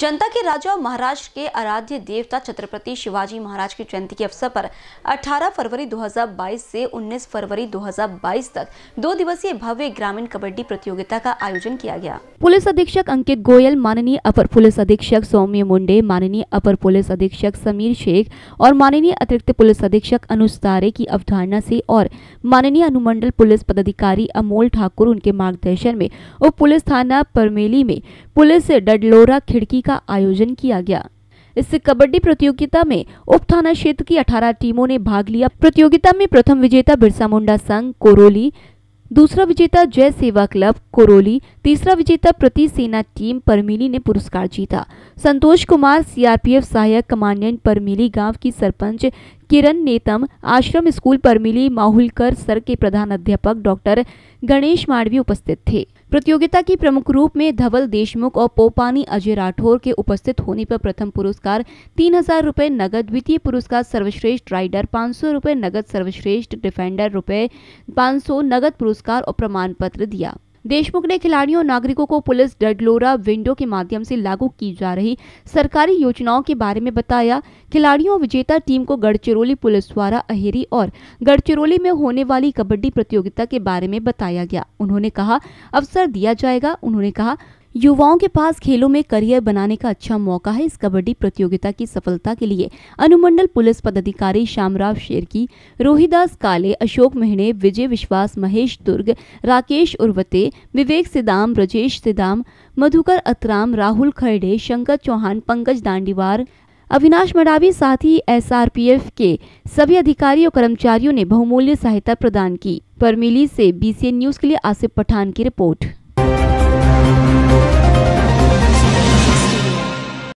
जनता के राजा और महाराष्ट्र के आराध्य देवता छत्रपति शिवाजी महाराज की जयंती के अवसर पर 18 फरवरी 2022 से 19 फरवरी 2022 तक दो दिवसीय भव्य ग्रामीण कबड्डी प्रतियोगिता का आयोजन किया गया पुलिस अधीक्षक अंकित गोयल माननीय अपर पुलिस अधीक्षक सौम्य मुंडे माननीय अपर पुलिस अधीक्षक समीर शेख और माननीय अतिरिक्त पुलिस अधीक्षक अनुज तारे की अवधारणा ऐसी और माननीय अनुमंडल पुलिस पदाधिकारी अमोल ठाकुर उनके मार्गदर्शन में उप पुलिस थाना परमेली में पुलिस डडलोरा खिड़की का आयोजन किया गया इस कबड्डी प्रतियोगिता में उप थाना क्षेत्र की 18 टीमों ने भाग लिया प्रतियोगिता में प्रथम विजेता बिरसा मुंडा संघ कोरोली दूसरा विजेता जय सेवा क्लब कोरोली तीसरा विजेता प्रति सेना टीम परमिली ने पुरस्कार जीता संतोष कुमार सीआरपीएफ सहायक कमांडेंट परमिली गांव की सरपंच किरण नेतम आश्रम स्कूल पर मिली माहुलकर सर के प्रधान अध्यापक डॉक्टर गणेश मांडवी उपस्थित थे प्रतियोगिता के प्रमुख रूप में धवल देशमुख और पोपानी अजय राठौर के उपस्थित होने पर प्रथम पुरस्कार तीन हजार रूपए नगद द्वितीय पुरस्कार सर्वश्रेष्ठ राइडर पाँच सौ रूपए नगद सर्वश्रेष्ठ डिफेंडर रूपए पाँच सौ नगद पुरस्कार और प्रमाण पत्र दिया देशमुख ने खिलाड़ियों और नागरिकों को पुलिस डडलोरा विंडो के माध्यम से लागू की जा रही सरकारी योजनाओं के बारे में बताया खिलाड़ियों विजेता टीम को गढ़चिरौली पुलिस द्वारा अहेरी और गढ़चिरौली में होने वाली कबड्डी प्रतियोगिता के बारे में बताया गया उन्होंने कहा अवसर दिया जाएगा उन्होंने कहा युवाओं के पास खेलों में करियर बनाने का अच्छा मौका है इस कबड्डी प्रतियोगिता की सफलता के लिए अनुमंडल पुलिस पदाधिकारी श्यामराव शेरकी रोहिदास काले अशोक मेहणे विजय विश्वास महेश दुर्ग राकेश उर्वते विवेक सिदाम ब्रजेश सिदाम मधुकर अतराम राहुल खरडे शंकर चौहान पंकज दांडीवार अविनाश मडावी साथ ही एस के सभी अधिकारी और कर्मचारियों ने बहुमूल्य सहायता प्रदान की परमिली से बीसीएन न्यूज के लिए आसिफ पठान की रिपोर्ट